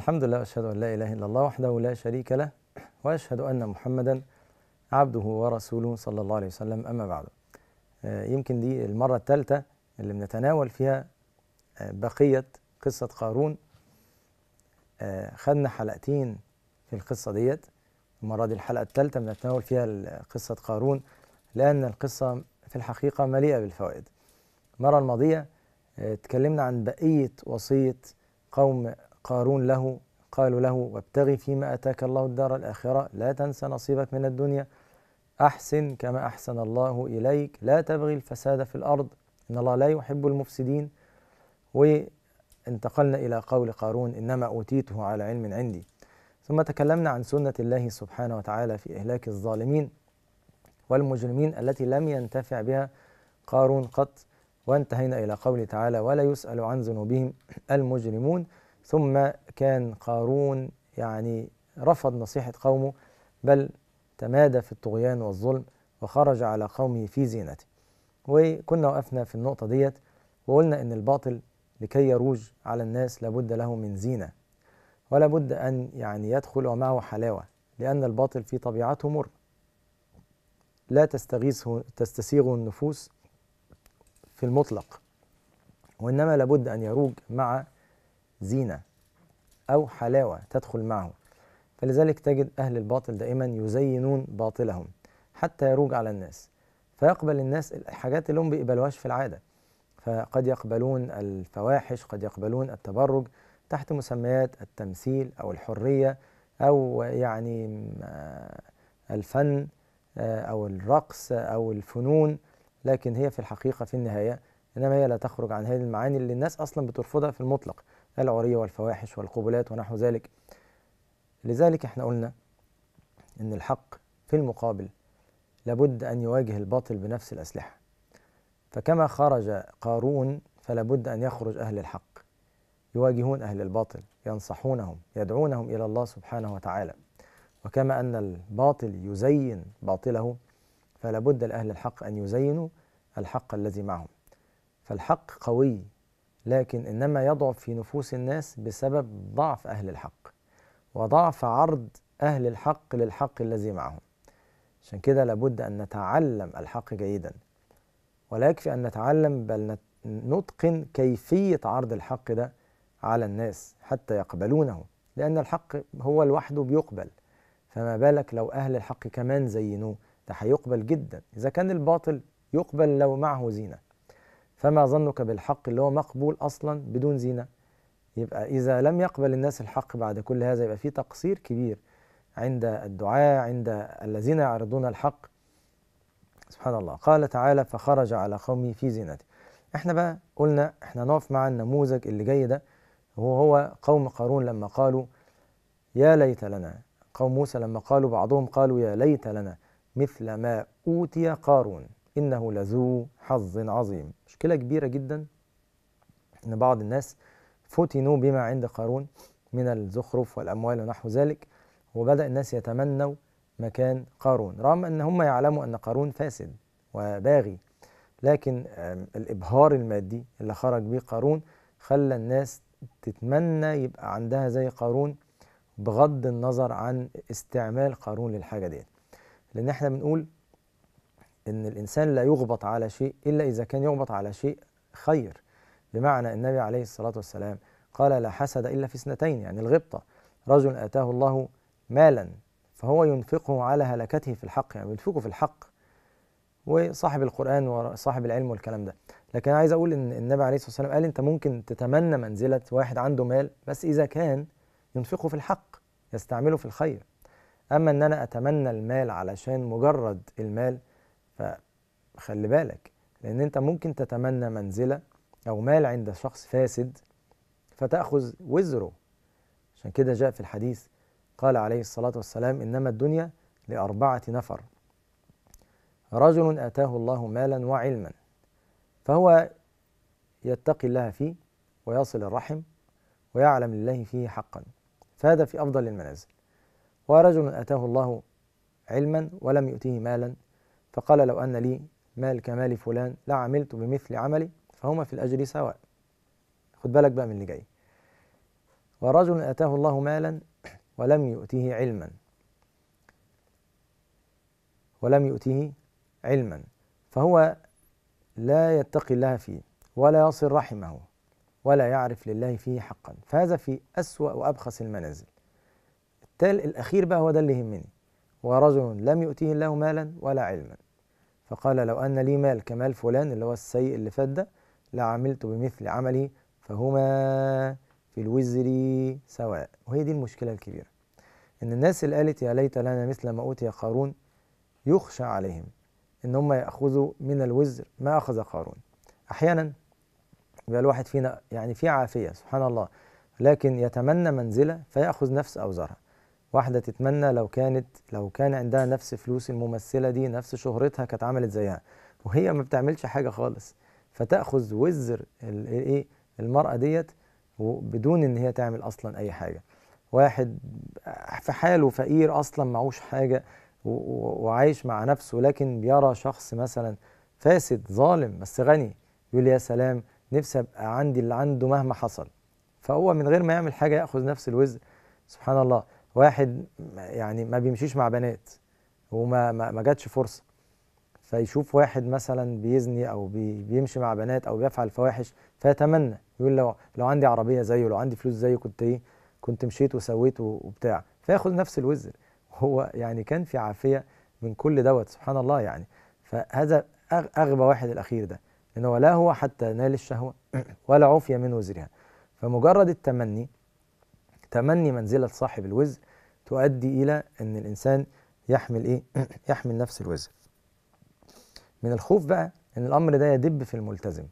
الحمد لله واشهد ان لا اله الا الله وحده لا شريك له واشهد ان محمدا عبده ورسوله صلى الله عليه وسلم اما بعد آه، يمكن دي المره الثالثه اللي بنتناول فيها آه، بقيه قصه قارون آه، خدنا حلقتين في القصه ديت المره دي الحلقه الثالثه بنتناول فيها قصه قارون لان القصه في الحقيقه مليئه بالفوائد المره الماضيه اتكلمنا عن بقيه وصيه قوم قارون له قالوا له وابتغي فيما أتاك الله الدار الآخرة لا تنس نصيبك من الدنيا أحسن كما أحسن الله إليك لا تبغي الفساد في الأرض إن الله لا يحب المفسدين وانتقلنا إلى قول قارون إنما أوتيته على علم عندي ثم تكلمنا عن سنة الله سبحانه وتعالى في إهلاك الظالمين والمجرمين التي لم ينتفع بها قارون قط وانتهينا إلى قوله تعالى ولا يسأل عن ذنوبهم المجرمون ثم كان قارون يعني رفض نصيحة قومه بل تمادى في الطغيان والظلم وخرج على قومه في زينته وكنا وقفنا في النقطة ديت وقلنا إن الباطل لكي يروج على الناس لابد له من زينة ولا بد أن يعني يدخل ومعه حلاوة لأن الباطل في طبيعته مر لا تستغيثه تستسيغه النفوس في المطلق وإنما لابد أن يروج مع زينة أو حلاوة تدخل معه فلذلك تجد أهل الباطل دائما يزينون باطلهم حتى يروج على الناس فيقبل الناس الحاجات اللي هم بيقبلوهاش في العادة فقد يقبلون الفواحش قد يقبلون التبرج تحت مسميات التمثيل أو الحرية أو يعني آه، الفن آه، أو الرقص أو الفنون لكن هي في الحقيقة في النهاية إنما هي لا تخرج عن هذه المعاني اللي الناس أصلا بترفضها في المطلق العري والفواحش والقبلات ونحو ذلك لذلك احنا قلنا ان الحق في المقابل لابد ان يواجه الباطل بنفس الاسلحه فكما خرج قارون فلابد ان يخرج اهل الحق يواجهون اهل الباطل ينصحونهم يدعونهم الى الله سبحانه وتعالى وكما ان الباطل يزين باطله فلابد لاهل الحق ان يزينوا الحق الذي معهم فالحق قوي لكن إنما يضعف في نفوس الناس بسبب ضعف أهل الحق وضعف عرض أهل الحق للحق الذي معهم عشان كده لابد أن نتعلم الحق جيدا ولا يكفي أن نتعلم بل نتقن كيفية عرض الحق ده على الناس حتى يقبلونه لأن الحق هو لوحده بيقبل فما بالك لو أهل الحق كمان زينوه ده هيقبل جدا إذا كان الباطل يقبل لو معه زينة فما ظنك بالحق اللي هو مقبول أصلا بدون زينة يبقى إذا لم يقبل الناس الحق بعد كل هذا يبقى في تقصير كبير عند الدعاء عند الذين يعرضون الحق سبحان الله قال تعالى فخرج على قومه في زينته احنا بقى قلنا احنا نقف مع النموذج اللي جاي ده وهو قوم قارون لما قالوا يا ليت لنا قوم موسى لما قالوا بعضهم قالوا يا ليت لنا مثل ما أوتي قارون إنه لذو حظ عظيم مشكلة كبيرة جدا إن بعض الناس فتنوا بما عند قارون من الزخرف والأموال ونحو ذلك وبدأ الناس يتمنوا مكان قارون رغم أن هم يعلموا أن قارون فاسد وباغي لكن الإبهار المادي اللي خرج به قارون خلى الناس تتمنى يبقى عندها زي قارون بغض النظر عن استعمال قارون للحاجة ديت لأن احنا بنقول ان الانسان لا يغبط على شيء الا اذا كان يغبط على شيء خير بمعنى النبي عليه الصلاه والسلام قال لا حسد الا في اثنتين يعني الغبطه رجل اتاه الله مالا فهو ينفقه على هلكته في الحق يعني ينفقه في الحق وصاحب القرآن وصاحب العلم والكلام ده لكن عايز أقول إن النبي عليه الصلاة والسلام قال أنت ممكن تتمنى منزلة واحد عنده مال بس إذا كان ينفقه في الحق يستعمله في الخير أما إن أنا أتمنى المال علشان مجرد المال فخلي بالك لأن أنت ممكن تتمنى منزلة أو مال عند شخص فاسد فتأخذ وزره عشان كده جاء في الحديث قال عليه الصلاة والسلام إنما الدنيا لأربعة نفر رجل آتاه الله مالا وعلما فهو يتقي الله فيه ويصل الرحم ويعلم لله فيه حقا فهذا في أفضل المنازل ورجل آتاه الله علما ولم يؤتيه مالا فقال لو أن لي مال كمال فلان لعملت بمثل عملي فهما في الأجر سواء خد بالك بقى من اللي جاي ورجل أتاه الله مالا ولم يؤتيه علما ولم يؤتيه علما فهو لا يتقي الله فيه ولا يصل رحمه ولا يعرف لله فيه حقا فهذا في أسوأ وأبخس المنازل التال الأخير بقى هو ده اللي يهمني ورجل لم يؤتيه الله مالا ولا علما فقال لو أن لي مال كمال فلان اللي هو السيء اللي فات ده لعملت بمثل عملي فهما في الوزر سواء وهي دي المشكلة الكبيرة إن الناس اللي قالت يا ليت لنا مثل ما أوتي قارون يخشى عليهم إن هم يأخذوا من الوزر ما أخذ قارون أحيانا يبقى الواحد فينا يعني في عافية سبحان الله لكن يتمنى منزلة فيأخذ نفس أوزارها واحدة تتمنى لو كانت لو كان عندها نفس فلوس الممثلة دي نفس شهرتها كانت عملت زيها وهي ما بتعملش حاجة خالص فتأخذ وزر الايه المرأة ديت بدون ان هي تعمل اصلا اي حاجة واحد في حاله فقير اصلا معوش حاجة وعايش مع نفسه لكن بيرى شخص مثلا فاسد ظالم بس غني يقول يا سلام نفسي ابقى عندي اللي عنده مهما حصل فهو من غير ما يعمل حاجة ياخذ نفس الوزر سبحان الله واحد يعني ما بيمشيش مع بنات وما ما, ما جاتش فرصه فيشوف واحد مثلا بيزني او بي بيمشي مع بنات او بيفعل فواحش فيتمنى يقول لو لو عندي عربيه زيه لو عندي فلوس زيه كنت ايه كنت مشيت وسويت وبتاع فياخد نفس الوزر هو يعني كان في عافيه من كل دوت سبحان الله يعني فهذا اغبى واحد الاخير ده ان هو لا هو حتى نال الشهوه ولا عفي من وزرها فمجرد التمني تمني منزلة صاحب الوزر تؤدي إلى أن الإنسان يحمل إيه؟ يحمل نفس الوزر من الخوف بقى أن الأمر ده يدب في الملتزم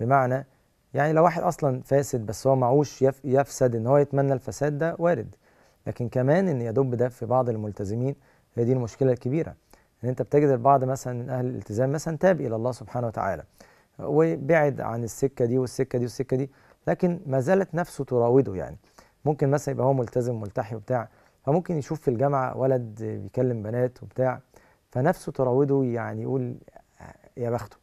بمعنى يعني لو واحد أصلا فاسد بس هو معوش يفسد أن هو يتمنى الفساد ده وارد لكن كمان أن يدب ده في بعض الملتزمين هي دي المشكلة الكبيرة ان انت بتجد البعض مثلا من اهل الالتزام مثلا تاب الى الله سبحانه وتعالى وبعد عن السكه دي والسكه دي والسكه دي لكن ما زالت نفسه تراوده يعني ممكن مثلا يبقى هو ملتزم ملتحي وبتاع فممكن يشوف في الجامعه ولد بيكلم بنات وبتاع فنفسه تراوده يعني يقول يا بخته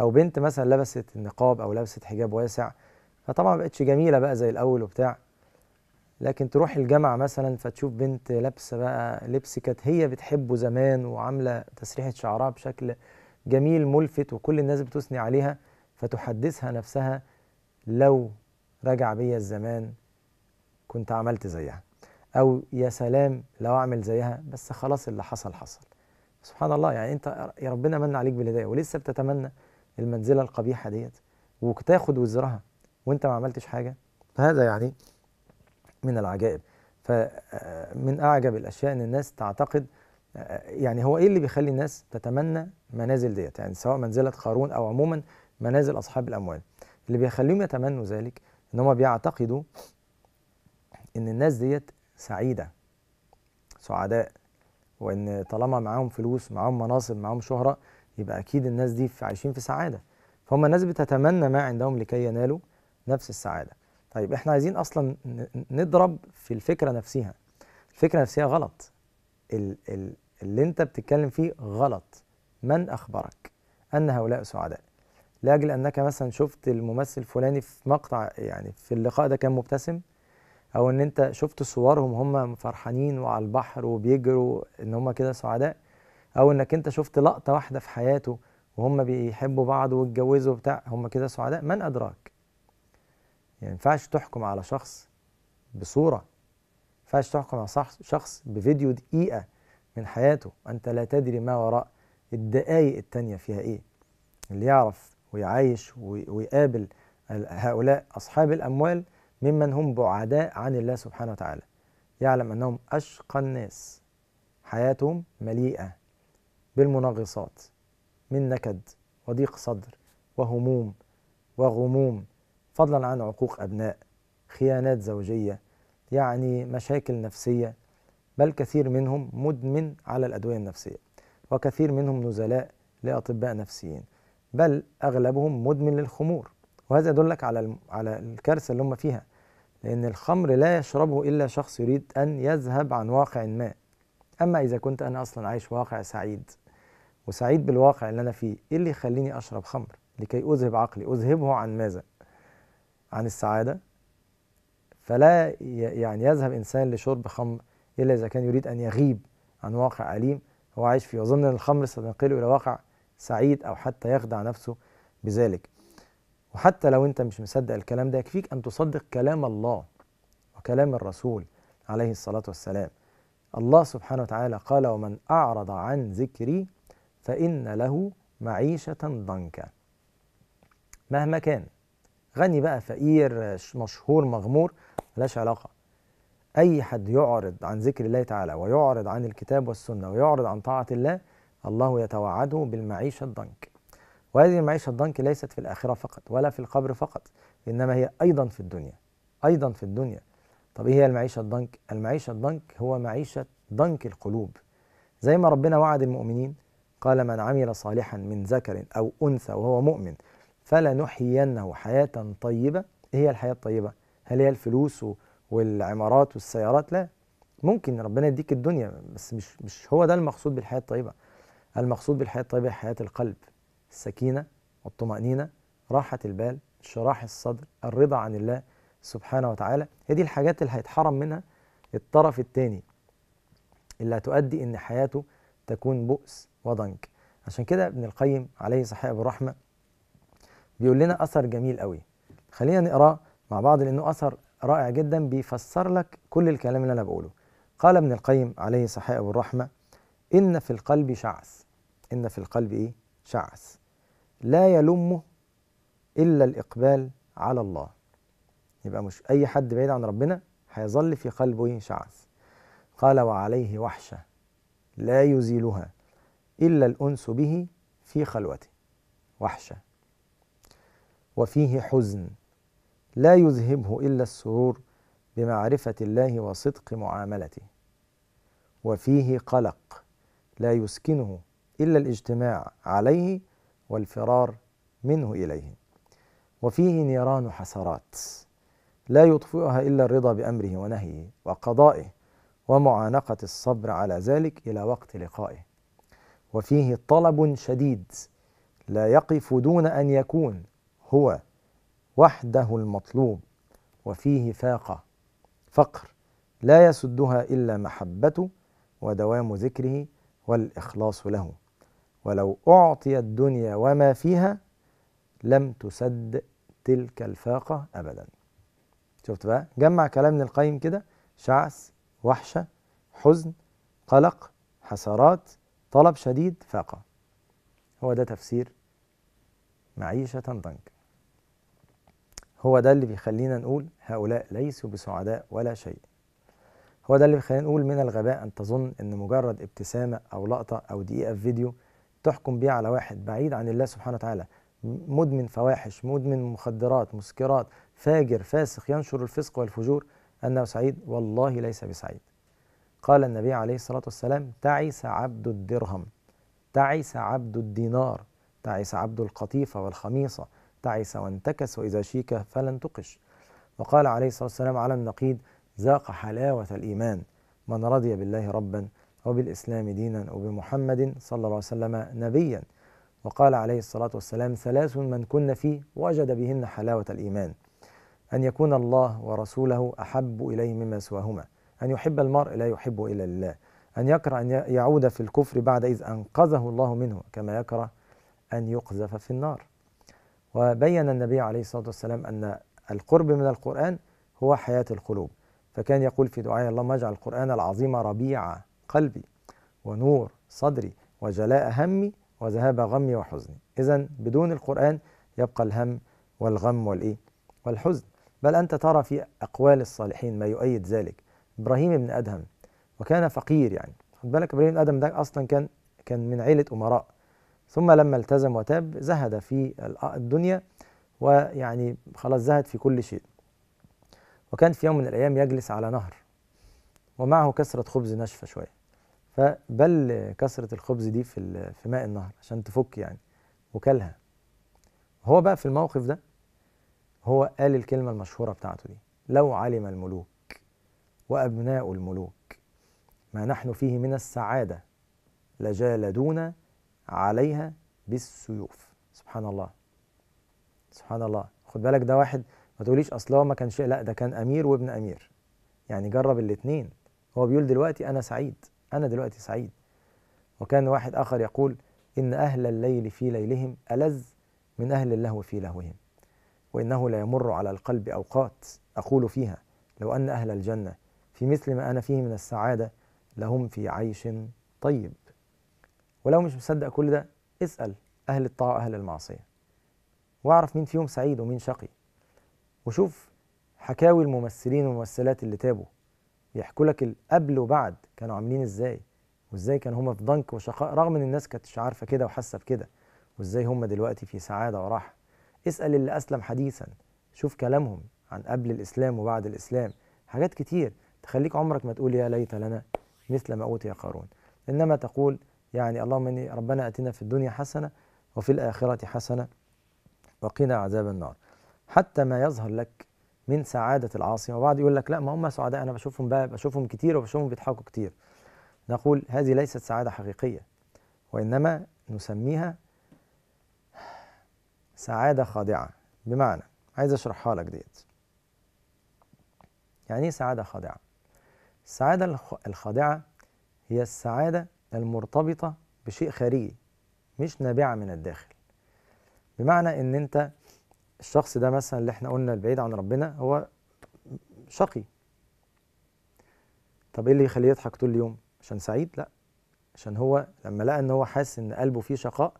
او بنت مثلا لبست النقاب او لبست حجاب واسع فطبعا ما بقتش جميله بقى زي الاول وبتاع لكن تروح الجامعه مثلا فتشوف بنت لابسه بقى لبس كانت هي بتحبه زمان وعامله تسريحه شعرها بشكل جميل ملفت وكل الناس بتثني عليها فتحدثها نفسها لو رجع بيا الزمان كنت عملت زيها او يا سلام لو اعمل زيها بس خلاص اللي حصل حصل سبحان الله يعني انت يا ربنا من عليك بالهدايه ولسه بتتمنى المنزله القبيحه ديت وتاخد وزرها وانت ما عملتش حاجه فهذا يعني من العجائب فمن آه، اعجب الاشياء ان الناس تعتقد آه، يعني هو ايه اللي بيخلي الناس تتمنى منازل ديت يعني سواء منزله قارون او عموما منازل اصحاب الاموال اللي بيخليهم يتمنوا ذلك ان هم بيعتقدوا ان الناس ديت سعيده سعداء وان طالما معاهم فلوس معاهم مناصب معاهم شهره يبقى اكيد الناس دي عايشين في سعاده فهم الناس بتتمنى ما عندهم لكي ينالوا نفس السعاده طيب احنا عايزين اصلا نضرب في الفكره نفسها الفكره نفسها غلط ال ال اللي انت بتتكلم فيه غلط من اخبرك ان هؤلاء سعداء لاجل انك مثلا شفت الممثل الفلاني في مقطع يعني في اللقاء ده كان مبتسم او ان انت شفت صورهم هم فرحانين وعلى البحر وبيجروا ان هم كده سعداء او انك انت شفت لقطه واحده في حياته وهم بيحبوا بعض واتجوزوا بتاع هم كده سعداء من ادراك يعني ما يعني ينفعش تحكم على شخص بصوره ما ينفعش تحكم على شخص بفيديو دقيقه من حياته انت لا تدري ما وراء الدقايق التانية فيها ايه اللي يعرف ويعايش ويقابل هؤلاء اصحاب الاموال ممن هم بعداء عن الله سبحانه وتعالى يعلم أنهم أشقى الناس حياتهم مليئة بالمنغصات من نكد وضيق صدر وهموم وغموم فضلا عن عقوق أبناء خيانات زوجية يعني مشاكل نفسية بل كثير منهم مدمن على الأدوية النفسية وكثير منهم نزلاء لأطباء نفسيين بل أغلبهم مدمن للخمور وهذا يدلك على على الكارثة اللي هم فيها لأن الخمر لا يشربه إلا شخص يريد أن يذهب عن واقع ما أما إذا كنت أنا أصلا عايش واقع سعيد وسعيد بالواقع اللي أنا فيه إيه اللي يخليني أشرب خمر لكي أذهب عقلي أذهبه عن ماذا عن السعادة فلا يعني يذهب إنسان لشرب خمر إلا إذا كان يريد أن يغيب عن واقع أليم هو عايش فيه وظن الخمر ستنقله إلى واقع سعيد أو حتى يخدع نفسه بذلك وحتى لو انت مش مصدق الكلام ده يكفيك ان تصدق كلام الله وكلام الرسول عليه الصلاه والسلام الله سبحانه وتعالى قال ومن اعرض عن ذكري فان له معيشه ضنكا مهما كان غني بقى فقير مشهور مغمور ملاش علاقه اي حد يعرض عن ذكر الله تعالى ويعرض عن الكتاب والسنه ويعرض عن طاعه الله الله يتوعده بالمعيشه الضنك وهذه المعيشة الضنك ليست في الآخرة فقط ولا في القبر فقط إنما هي أيضا في الدنيا أيضا في الدنيا طب إيه هي المعيشة الضنك؟ المعيشة الضنك هو معيشة ضنك القلوب زي ما ربنا وعد المؤمنين قال من عمل صالحا من ذكر أو أنثى وهو مؤمن فلنحيينه حياة طيبة إيه هي الحياة الطيبة؟ هل هي الفلوس والعمارات والسيارات؟ لا ممكن ربنا يديك الدنيا بس مش مش هو ده المقصود بالحياة الطيبة المقصود بالحياة الطيبة حياة القلب السكينة والطمأنينة راحة البال شراح الصدر الرضا عن الله سبحانه وتعالى هي دي الحاجات اللي هيتحرم منها الطرف الثاني اللي هتؤدي ان حياته تكون بؤس وضنك عشان كده ابن القيم عليه صحيح الرحمة بيقول لنا أثر جميل قوي خلينا نقراه مع بعض لأنه أثر رائع جدا بيفسر لك كل الكلام اللي أنا بقوله قال ابن القيم عليه صحيح الرحمة إن في القلب شعث إن في القلب إيه؟ شعث لا يلمه إلا الإقبال على الله يبقى مش أي حد بعيد عن ربنا هيظل في قلبه شعث قال وعليه وحشة لا يزيلها إلا الأنس به في خلوته وحشة وفيه حزن لا يذهبه إلا السرور بمعرفة الله وصدق معاملته وفيه قلق لا يسكنه إلا الاجتماع عليه والفرار منه اليه وفيه نيران حسرات لا يطفئها الا الرضا بامره ونهيه وقضائه ومعانقه الصبر على ذلك الى وقت لقائه وفيه طلب شديد لا يقف دون ان يكون هو وحده المطلوب وفيه فاقه فقر لا يسدها الا محبته ودوام ذكره والاخلاص له ولو أعطي الدنيا وما فيها لم تسد تلك الفاقة أبدا شفت بقى جمع كلام ابن القيم كده شعث وحشة حزن قلق حسرات طلب شديد فاقة هو ده تفسير معيشة ضنك هو ده اللي بيخلينا نقول هؤلاء ليسوا بسعداء ولا شيء هو ده اللي بيخلينا نقول من الغباء أن تظن أن مجرد ابتسامة أو لقطة أو دقيقة في فيديو تحكم بيه على واحد بعيد عن الله سبحانه وتعالى مدمن فواحش مدمن مخدرات مسكرات فاجر فاسق ينشر الفسق والفجور أنه سعيد والله ليس بسعيد قال النبي عليه الصلاة والسلام تعس عبد الدرهم تعس عبد الدينار تعس عبد القطيفة والخميصة تعس وانتكس وإذا شيك فلا انتقش وقال عليه الصلاة والسلام على النقيد ذاق حلاوة الإيمان من رضي بالله ربا وبالإسلام دينا وبمحمد صلى الله عليه وسلم نبيا وقال عليه الصلاة والسلام ثلاث من كن فيه وجد بهن حلاوة الإيمان أن يكون الله ورسوله أحب إليه مما سواهما أن يحب المرء لا يحب إلا لله أن يكره أن يعود في الكفر بعد إذ أنقذه الله منه كما يكره أن يقذف في النار وبين النبي عليه الصلاة والسلام أن القرب من القرآن هو حياة القلوب فكان يقول في دعائه اللهم اجعل القرآن العظيم ربيع قلبي ونور صدري وجلاء همي وذهاب غمي وحزني إذا بدون القرآن يبقى الهم والغم والإيه والحزن بل أنت ترى في أقوال الصالحين ما يؤيد ذلك إبراهيم بن أدهم وكان فقير يعني خد بالك إبراهيم بن أدهم ده أصلا كان كان من عيلة أمراء ثم لما التزم وتاب زهد في الدنيا ويعني خلاص زهد في كل شيء وكان في يوم من الأيام يجلس على نهر ومعه كسرة خبز نشفة شوية فبل كسرة الخبز دي في في ماء النهر عشان تفك يعني وكلها هو بقى في الموقف ده هو قال الكلمة المشهورة بتاعته دي لو علم الملوك وأبناء الملوك ما نحن فيه من السعادة لجالدونا عليها بالسيوف سبحان الله سبحان الله خد بالك ده واحد ما تقوليش اصل هو ما كانش لا ده كان امير وابن امير يعني جرب الاثنين هو بيقول دلوقتي انا سعيد أنا دلوقتي سعيد وكان واحد آخر يقول إن أهل الليل في ليلهم ألذ من أهل اللهو في لهوهم وإنه لا يمر على القلب أوقات أقول فيها لو أن أهل الجنة في مثل ما أنا فيه من السعادة لهم في عيش طيب ولو مش مصدق كل ده اسأل أهل الطاعة أهل المعصية واعرف مين فيهم سعيد ومين شقي وشوف حكاوي الممثلين والممثلات اللي تابوا يحكوا لك قبل وبعد كانوا عاملين ازاي وازاي كانوا هما في ضنك وشقاء رغم ان الناس كانتش عارفه كده وحاسه بكده وازاي هما دلوقتي في سعاده وراحه اسال اللي اسلم حديثا شوف كلامهم عن قبل الاسلام وبعد الاسلام حاجات كتير تخليك عمرك ما تقول يا ليت لنا مثل ما اوتي قارون انما تقول يعني اللهم اني ربنا اتنا في الدنيا حسنه وفي الاخره حسنه وقنا عذاب النار حتى ما يظهر لك من سعادة العاصمة وبعض يقول لك لا ما هم سعداء أنا بشوفهم بقى بشوفهم كتير وبشوفهم بيضحكوا كتير نقول هذه ليست سعادة حقيقية وإنما نسميها سعادة خاضعة بمعنى عايز أشرحها لك ديت يعني إيه سعادة خاضعة؟ السعادة الخاضعة هي السعادة المرتبطة بشيء خارجي مش نابعة من الداخل بمعنى إن أنت الشخص ده مثلا اللي احنا قلنا البعيد عن ربنا هو شقي طب ايه اللي يخليه يضحك طول اليوم عشان سعيد لا عشان هو لما لقى ان هو حاسس ان قلبه فيه شقاء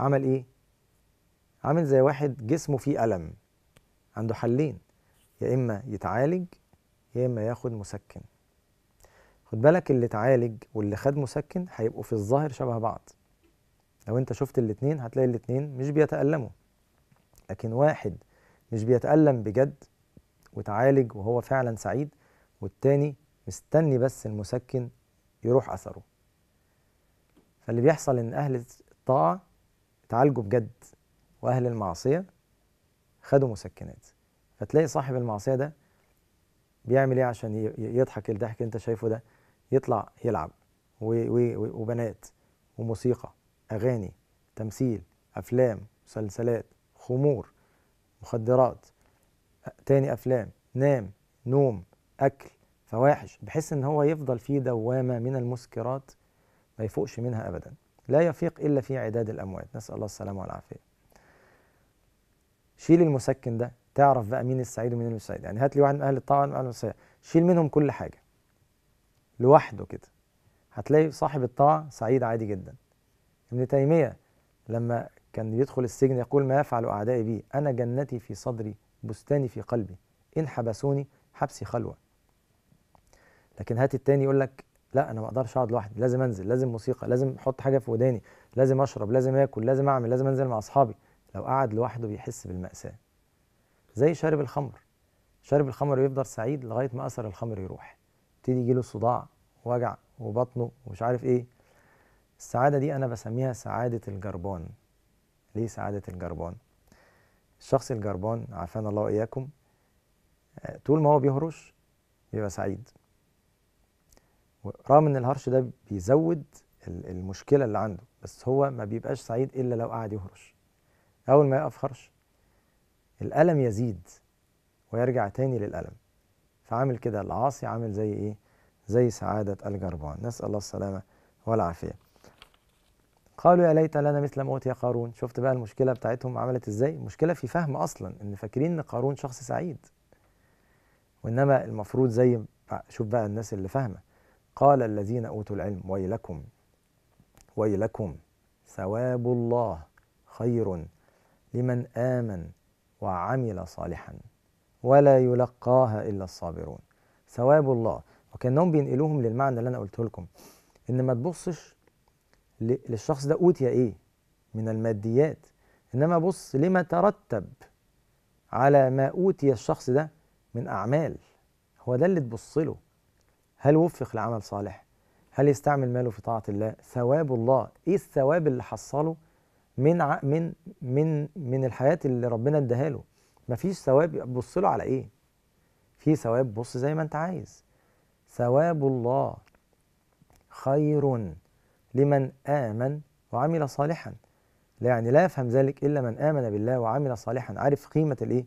عمل ايه عامل زي واحد جسمه فيه الم عنده حلين يا اما يتعالج يا اما ياخد مسكن خد بالك اللي اتعالج واللي خد مسكن هيبقوا في الظاهر شبه بعض لو انت شفت الاتنين هتلاقي الاتنين مش بيتألموا لكن واحد مش بيتألم بجد وتعالج وهو فعلا سعيد والتاني مستني بس المسكن يروح أثره فاللي بيحصل إن أهل الطاعة اتعالجوا بجد وأهل المعصية خدوا مسكنات فتلاقي صاحب المعصية ده بيعمل إيه عشان يضحك الضحك أنت شايفه ده يطلع يلعب وبنات وموسيقى أغاني تمثيل أفلام مسلسلات خمور مخدرات تاني افلام نام نوم اكل فواحش بحيث ان هو يفضل في دوامه من المسكرات ما يفوقش منها ابدا لا يفيق الا في عداد الاموات نسال الله السلامه والعافيه شيل المسكن ده تعرف بقى مين السعيد ومين المسعيد السعيد يعني هات لي واحد من اهل الطاعه من اهل المسيح شيل منهم كل حاجه لوحده كده هتلاقي صاحب الطاعه سعيد عادي جدا ابن تيميه لما كان يدخل السجن يقول ما يفعل أعدائي بي أنا جنتي في صدري بستاني في قلبي إن حبسوني حبسي خلوة لكن هات التاني يقول لك لا أنا ما أقدرش أقعد لوحدي لازم أنزل لازم موسيقى لازم أحط حاجة في وداني لازم أشرب لازم آكل لازم أعمل لازم أنزل مع أصحابي لو قعد لوحده بيحس بالمأساة زي شارب الخمر شارب الخمر بيفضل سعيد لغاية ما أثر الخمر يروح يبتدي يجيله صداع وجع وبطنه ومش عارف إيه السعادة دي أنا بسميها سعادة الجربان لسعادة الجربان الشخص الجربان عافانا الله وإياكم آه، طول ما هو بيهرش بيبقى سعيد رغم ان الهرش ده بيزود المشكلة اللي عنده بس هو ما بيبقاش سعيد إلا لو قعد يهرش أول ما يقف هرش الألم يزيد ويرجع تاني للألم فعامل كده العاصي عامل زي إيه زي سعادة الجربان نسأل الله السلامة والعافية قالوا يا ليت لنا مثل ما اوتي قارون شفت بقى المشكله بتاعتهم عملت ازاي المشكله في فهم اصلا ان فاكرين ان قارون شخص سعيد وانما المفروض زي شوف بقى الناس اللي فاهمه قال الذين اوتوا العلم ويلكم ويلكم ثواب الله خير لمن امن وعمل صالحا ولا يلقاها الا الصابرون ثواب الله وكانهم بينقلوهم للمعنى اللي انا قلته لكم ان ما تبصش للشخص ده اوتي ايه من الماديات انما بص لما ترتب على ما اوتي الشخص ده من اعمال هو ده اللي تبص له هل وفق لعمل صالح هل يستعمل ماله في طاعه الله ثواب الله ايه الثواب اللي حصله من ع... من من من الحياه اللي ربنا اداها له مفيش ثواب بص له على ايه في ثواب بص زي ما انت عايز ثواب الله خير لمن آمن وعمل صالحا لا يعني لا يفهم ذلك إلا من آمن بالله وعمل صالحا عارف قيمة الإيه؟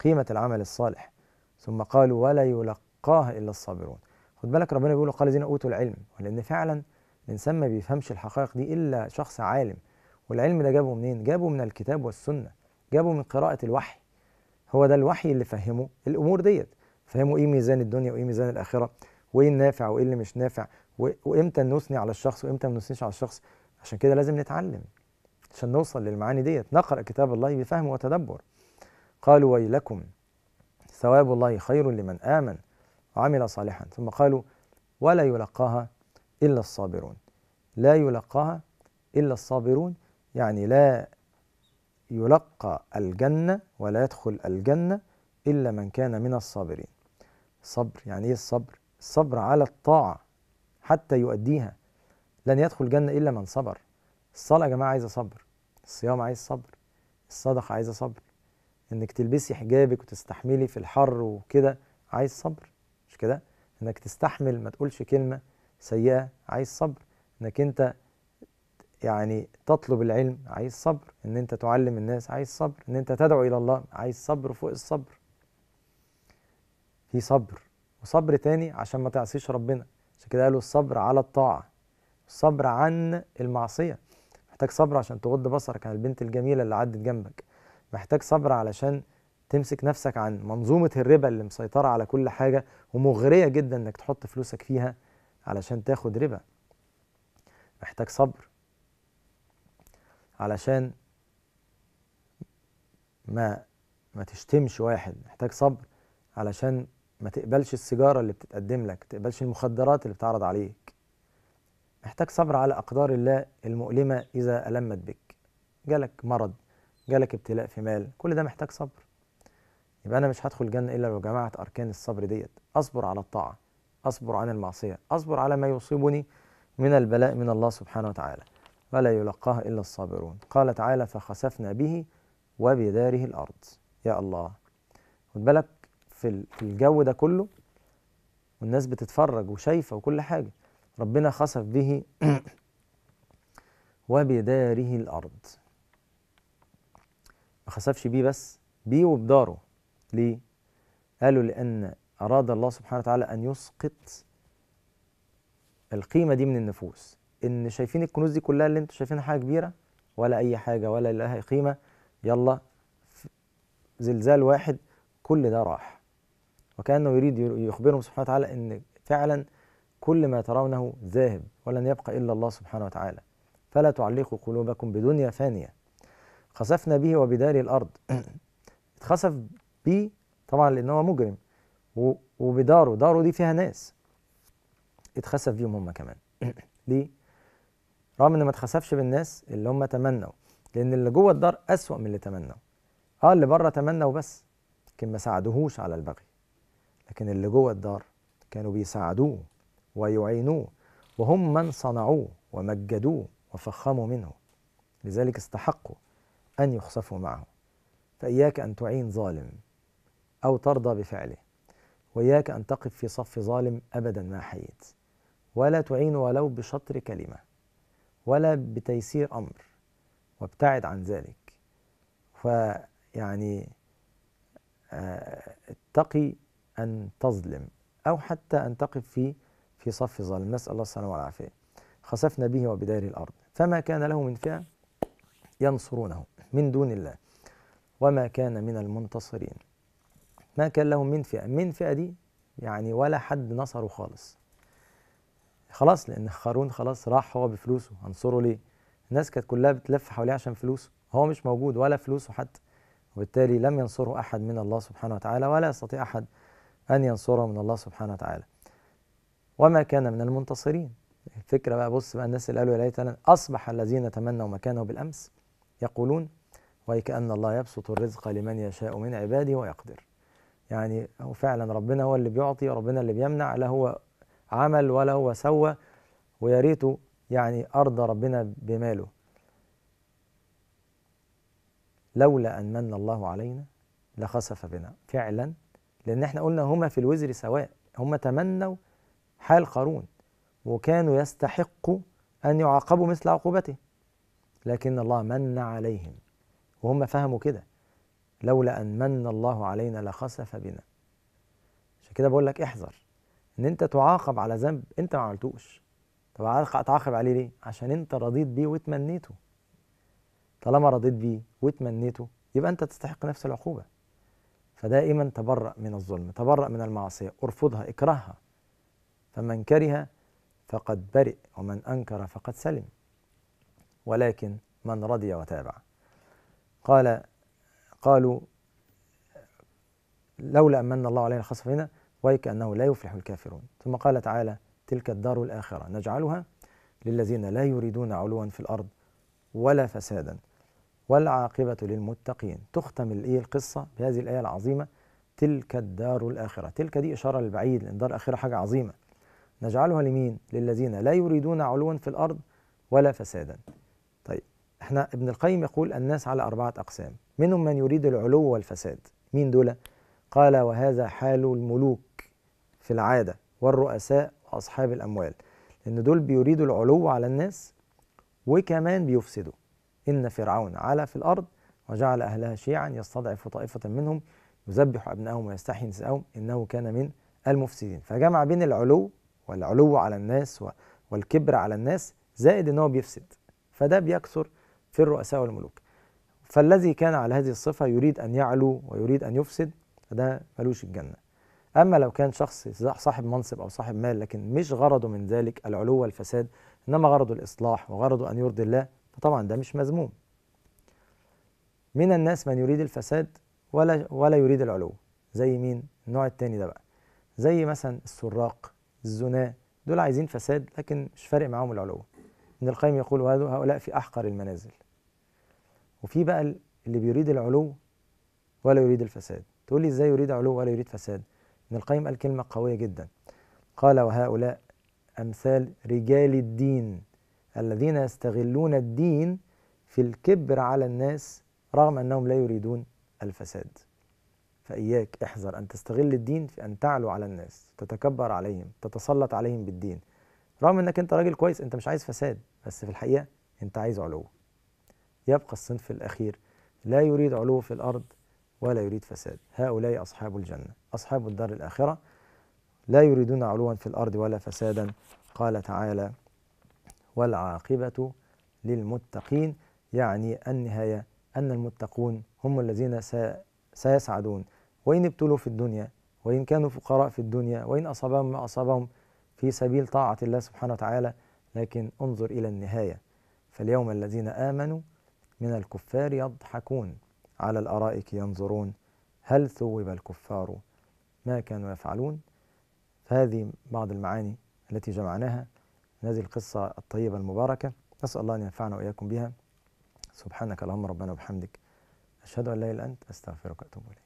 قيمة العمل الصالح ثم قالوا ولا يلقاها إلا الصابرون خد بالك ربنا بيقول قال الذين أوتوا العلم ولأن فعلا الإنسان ما بيفهمش الحقائق دي إلا شخص عالم والعلم ده جابه منين؟ جابه من الكتاب والسنة جابه من قراءة الوحي هو ده الوحي اللي فهمه الأمور ديت فهمه إيه ميزان الدنيا وإيه ميزان الآخرة وإيه النافع وإيه اللي مش نافع وامتى نثني على الشخص وامتى ما نثنيش على الشخص عشان كده لازم نتعلم عشان نوصل للمعاني ديت نقرا كتاب الله بفهم وتدبر قالوا ويلكم ثواب الله خير لمن امن وعمل صالحا ثم قالوا ولا يلقاها الا الصابرون لا يلقاها الا الصابرون يعني لا يلقى الجنه ولا يدخل الجنه الا من كان من الصابرين صبر يعني ايه الصبر الصبر على الطاعه حتى يؤديها لن يدخل الجنة إلا من صبر الصلاة يا جماعة عايزة صبر الصيام عايز صبر الصدقة عايزة صبر إنك تلبسي حجابك وتستحملي في الحر وكده عايز صبر مش كده إنك تستحمل ما تقولش كلمة سيئة عايز صبر إنك أنت يعني تطلب العلم عايز صبر إن أنت تعلم الناس عايز صبر إن أنت تدعو إلى الله عايز صبر فوق الصبر في صبر وصبر تاني عشان ما تعصيش ربنا عشان كده قالوا الصبر على الطاعة الصبر عن المعصية محتاج صبر عشان تغض بصرك عن البنت الجميلة اللي عدت جنبك محتاج صبر علشان تمسك نفسك عن منظومة الربا اللي مسيطرة على كل حاجة ومغرية جدا انك تحط فلوسك فيها علشان تاخد ربا محتاج صبر علشان ما ما تشتمش واحد محتاج صبر علشان ما تقبلش السيجاره اللي بتتقدم لك ما تقبلش المخدرات اللي بتعرض عليك محتاج صبر على اقدار الله المؤلمه اذا المت بك جالك مرض جالك ابتلاء في مال كل ده محتاج صبر يبقى انا مش هدخل الجنه الا لو جمعت اركان الصبر ديت اصبر على الطاعه اصبر عن المعصيه اصبر على ما يصيبني من البلاء من الله سبحانه وتعالى ولا يلقاها الا الصابرون قال تعالى فخسفنا به وبداره الارض يا الله خد بالك في الجو ده كله والناس بتتفرج وشايفه وكل حاجه ربنا خسف به وبداره الارض ما خسفش بيه بس بيه وبداره ليه قالوا لان اراد الله سبحانه وتعالى ان يسقط القيمه دي من النفوس ان شايفين الكنوز دي كلها اللي انتوا شايفينها حاجه كبيره ولا اي حاجه ولا لها قيمه يلا زلزال واحد كل ده راح وكأنه يريد يخبرهم سبحانه وتعالى أن فعلا كل ما ترونه ذاهب ولن يبقى إلا الله سبحانه وتعالى فلا تعلقوا قلوبكم بدنيا فانية خسفنا به وبدار الأرض اتخسف بيه طبعا لأن هو مجرم وبداره داره دي فيها ناس اتخسف بيهم هم كمان ليه؟ رغم ان ما اتخسفش بالناس اللي هم تمنوا لأن اللي جوه الدار أسوأ من اللي تمنوا اه اللي بره تمنوا بس لكن ما ساعدوهوش على البغي لكن اللي جوه الدار كانوا بيساعدوه ويعينوه وهم من صنعوه ومجدوه وفخموا منه لذلك استحقوا أن يخسفوا معه فإياك أن تعين ظالم أو ترضى بفعله وإياك أن تقف في صف ظالم أبدا ما حييت ولا تعين ولو بشطر كلمة ولا بتيسير أمر وابتعد عن ذلك فيعني آه، اتقي أن تظلم أو حتى أن تقف في في صف ظالم نسأل الله السلامة والعافية خسفنا به وبدار الأرض فما كان له من فئة ينصرونه من دون الله وما كان من المنتصرين ما كان لهم من فئة من فئة دي يعني ولا حد نصره خالص خلاص لأن خارون خلاص راح هو بفلوسه هنصره ليه الناس كانت كلها بتلف حواليه عشان فلوسه هو مش موجود ولا فلوسه حتى وبالتالي لم ينصره أحد من الله سبحانه وتعالى ولا يستطيع أحد أن ينصره من الله سبحانه وتعالى وما كان من المنتصرين الفكرة بقى بص بقى الناس اللي قالوا يا ليتنا أصبح الذين تمنوا مكانه بالأمس يقولون ويكأن الله يبسط الرزق لمن يشاء من عباده ويقدر يعني هو فعلا ربنا هو اللي بيعطي ربنا اللي بيمنع لا هو عمل ولا هو سوى ويا ريته يعني أرضى ربنا بماله لولا أن من الله علينا لخسف بنا فعلا لأن احنا قلنا هما في الوزر سواء هما تمنوا حال قارون وكانوا يستحقوا أن يعاقبوا مثل عقوبته لكن الله من عليهم وهم فهموا كده لولا أن من الله علينا لخسف بنا عشان كده بقول لك احذر ان انت تعاقب على ذنب انت ما عملتوش طب اتعاقب عليه ليه عشان انت رضيت بيه وتمنيته طالما رضيت بيه وتمنيته يبقى انت تستحق نفس العقوبه فدائما تبرأ من الظلم تبرأ من المعصية ارفضها اكرهها فمن كره فقد برئ ومن أنكر فقد سلم ولكن من رضي وتابع قال قالوا لولا أن من الله علينا خصف بنا ويك أنه لا يفلح الكافرون ثم قال تعالى تلك الدار الآخرة نجعلها للذين لا يريدون علوا في الأرض ولا فسادا والعاقبة للمتقين تختم الإيه القصة بهذه الآية العظيمة تلك الدار الآخرة تلك دي إشارة للبعيد لأن الدار الآخرة حاجة عظيمة نجعلها لمين للذين لا يريدون علوا في الأرض ولا فسادا طيب احنا ابن القيم يقول الناس على أربعة أقسام منهم من يريد العلو والفساد مين دول قال وهذا حال الملوك في العادة والرؤساء وأصحاب الأموال لأن دول بيريدوا العلو على الناس وكمان بيفسدوا إن فرعون علا في الأرض وجعل أهلها شيعا يستضعف طائفة منهم يذبح أبنائهم ويستحيي نساءهم إنه كان من المفسدين فجمع بين العلو والعلو على الناس والكبر على الناس زائد إن هو بيفسد فده بيكثر في الرؤساء والملوك فالذي كان على هذه الصفة يريد أن يعلو ويريد أن يفسد فده ملوش الجنة أما لو كان شخص صاحب منصب أو صاحب مال لكن مش غرضه من ذلك العلو والفساد إنما غرضه الإصلاح وغرضه أن يرضي الله فطبعا ده مش مذموم من الناس من يريد الفساد ولا ولا يريد العلو زي مين النوع التاني ده بقى زي مثلا السراق الزناة دول عايزين فساد لكن مش فارق معاهم العلو ابن القيم يقول هؤلاء في احقر المنازل وفي بقى اللي بيريد العلو ولا يريد الفساد تقول لي ازاي يريد علو ولا يريد فساد ابن القيم قال كلمه قويه جدا قال وهؤلاء امثال رجال الدين الذين يستغلون الدين في الكبر على الناس رغم انهم لا يريدون الفساد فاياك احذر ان تستغل الدين في ان تعلو على الناس تتكبر عليهم تتسلط عليهم بالدين رغم انك انت راجل كويس انت مش عايز فساد بس في الحقيقه انت عايز علو يبقى الصنف الاخير لا يريد علو في الارض ولا يريد فساد هؤلاء اصحاب الجنه اصحاب الدار الاخره لا يريدون علوا في الارض ولا فسادا قال تعالى والعاقبة للمتقين يعني النهاية أن المتقون هم الذين سيسعدون وإن ابتلوا في الدنيا وإن كانوا فقراء في الدنيا وإن أصابهم ما أصابهم في سبيل طاعة الله سبحانه وتعالى لكن انظر إلى النهاية فاليوم الذين آمنوا من الكفار يضحكون على الأرائك ينظرون هل ثوب الكفار ما كانوا يفعلون فهذه بعض المعاني التي جمعناها من هذه القصة الطيبة المباركة نسأل الله أن ينفعنا وإياكم بها سبحانك اللهم ربنا وبحمدك أشهد أن لا إله إلا أنت أستغفرك وأتوب إليك